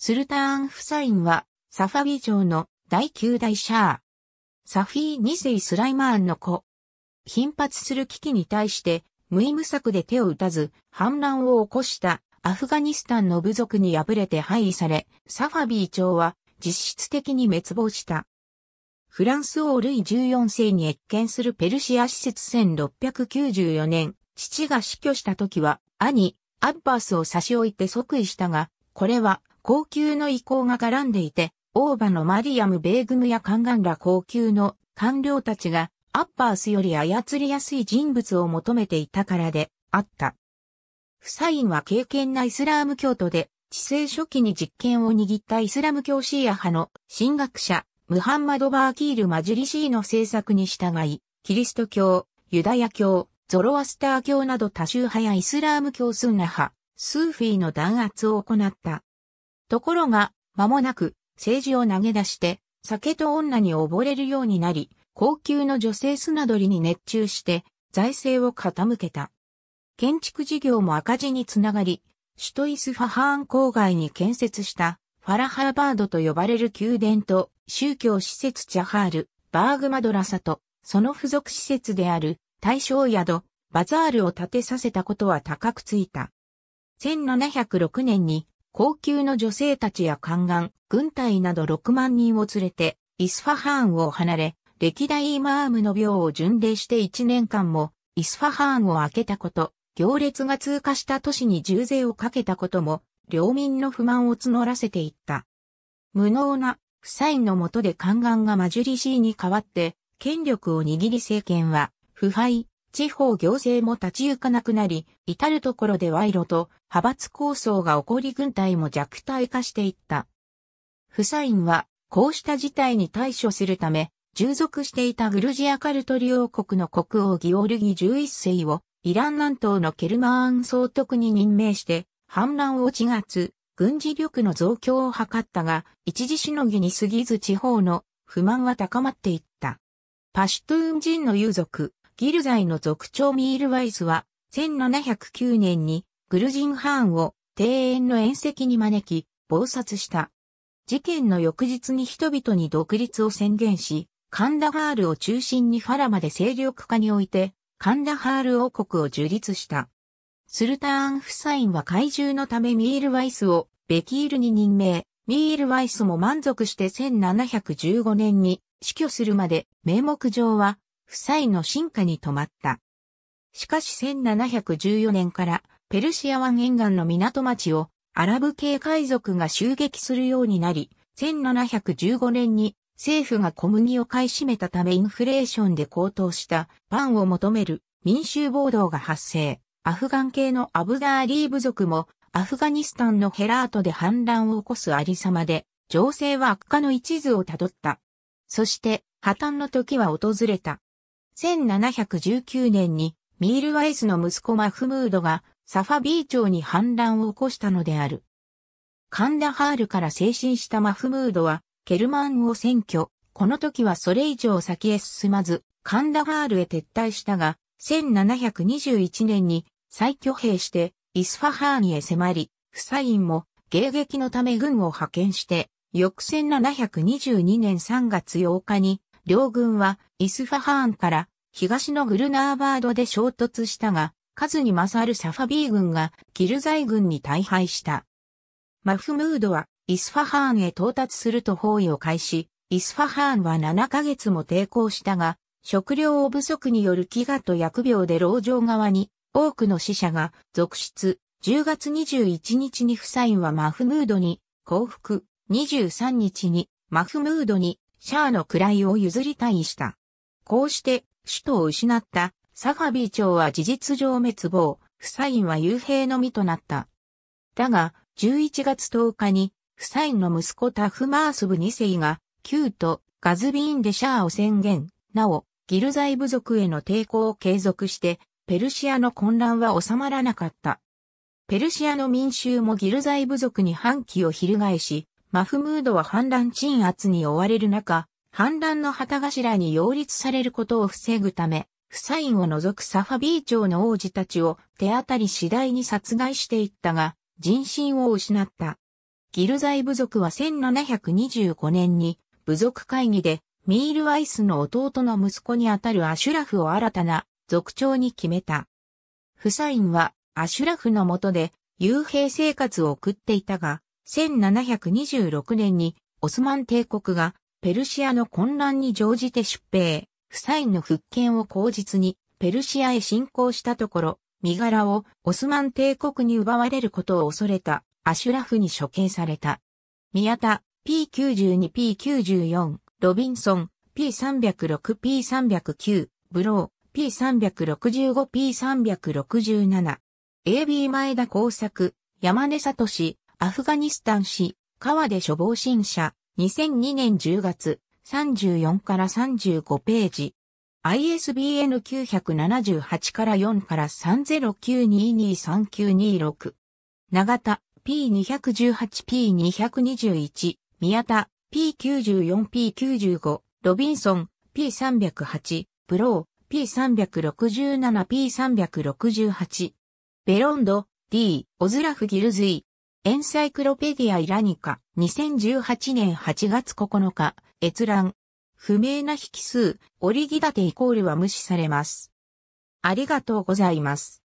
スルターン・フサインは、サファビ城の第9代シャー。サフィー2世スライマーンの子。頻発する危機に対して、無意無策で手を打たず、反乱を起こしたアフガニスタンの部族に敗れて廃位され、サファビー朝は実質的に滅亡した。フランス王ルイ14世に越見するペルシア施設1694年、父が死去した時は兄、アッバースを差し置いて即位したが、これは高級の意向が絡んでいて、オーバのマリアム・ベーグムやガンら高級の官僚たちが、アッパースより操りやすい人物を求めていたからであった。フサインは敬虔なイスラーム教徒で、治世初期に実権を握ったイスラム教シーア派の神学者、ムハンマド・バーキール・マジュリシーの政策に従い、キリスト教、ユダヤ教、ゾロアスター教など多州派やイスラーム教スンナ派、スーフィーの弾圧を行った。ところが、間もなく、政治を投げ出して、酒と女に溺れるようになり、高級の女性砂取りに熱中して、財政を傾けた。建築事業も赤字につながり、首都イスファハーン郊外に建設したファラハーバードと呼ばれる宮殿と宗教施設チャハール、バーグマドラサとその付属施設である大正宿、バザールを建てさせたことは高くついた。1706年に高級の女性たちや宦官、軍隊など6万人を連れて、イスファハーンを離れ、歴代イマームの病を巡礼して1年間も、イスファハーンを開けたこと、行列が通過した都市に重税をかけたことも、領民の不満を募らせていった。無能な、夫妻のもとで宦官がマジュリシーに代わって、権力を握り政権は、腐敗、地方行政も立ち行かなくなり、至るところで賄賂と派閥抗争が起こり軍隊も弱体化していった。フサインは、こうした事態に対処するため、従属していたグルジアカルトリ王国の国王ギオルギ11世を、イラン南東のケルマーン総督に任命して、反乱を違月、軍事力の増強を図ったが、一時しのぎに過ぎず地方の不満は高まっていった。パシュトゥーン人の遊族、ギルザイの族長ミールワイスは、1709年にグルジン・ハーンを庭園の宴席に招き、暴殺した。事件の翌日に人々に独立を宣言し、カンダハールを中心にファラまで勢力下において、カンダハール王国を樹立した。スルターン・フサインは怪獣のためミール・ワイスをベキールに任命、ミール・ワイスも満足して1715年に死去するまで名目上は夫妻の進化に止まった。しかし1714年からペルシア湾沿岸の港町をアラブ系海賊が襲撃するようになり、1715年に政府が小麦を買い占めたためインフレーションで高騰したパンを求める民衆暴動が発生。アフガン系のアブダーリー部族もアフガニスタンのヘラートで反乱を起こすありさまで、情勢は悪化の一途をたどった。そして、破綻の時は訪れた。1719年にミールワイスの息子マフムードがサファビー町に反乱を起こしたのである。カンダハールから精神したマフムードはケルマンを占拠。この時はそれ以上先へ進まず、カンダハールへ撤退したが、1721年に再挙兵してイスファハーニへ迫り、フサインも迎撃のため軍を派遣して、翌1722年3月8日に両軍はイスファハーンから東のグルナーバードで衝突したが、数に勝るサファビー軍がキルザイ軍に大敗した。マフムードはイスファハーンへ到達すると包囲を開始、イスファハーンは7ヶ月も抵抗したが、食料不足による飢餓と疫病で牢城側に多くの死者が続出。10月21日にフサインはマフムードに降伏。23日にマフムードにシャアの位を譲り退位した。こうして、首都を失ったサファビー朝は事実上滅亡、フサインは幽閉の身となった。だが、11月10日に、フサインの息子タフマースブ2世が、旧都ガズビーンでシャアを宣言、なお、ギルザイ部族への抵抗を継続して、ペルシアの混乱は収まらなかった。ペルシアの民衆もギルザイ部族に反旗を翻し、マフムードは反乱鎮圧に追われる中、反乱の旗頭に擁立されることを防ぐため、フサインを除くサファビー朝の王子たちを手当たり次第に殺害していったが、人心を失った。ギルザイ部族は1725年に部族会議でミールアイスの弟の息子にあたるアシュラフを新たな族長に決めた。フサインはアシュラフのもとで幽閉生活を送っていたが、1726年にオスマン帝国がペルシアの混乱に乗じて出兵、夫妻の復権を口実にペルシアへ侵攻したところ、身柄をオスマン帝国に奪われることを恐れたアシュラフに処刑された。宮田 P92P94、ロビンソン P306P309、ブロー P365P367、AB 前田工作、山根氏アフガニスタン市、川で処方新社、2002年10月、34から35ページ。ISBN 978から4から3092239226。長田 P218P221、宮田 P94P95、ロビンソン P308、ブロー P367P368。ベロンド D、オズラフ・ギルズイ、エンサイクロペディア・イラニカ、2018年8月9日、閲覧。不明な引数、折り木立イコールは無視されます。ありがとうございます。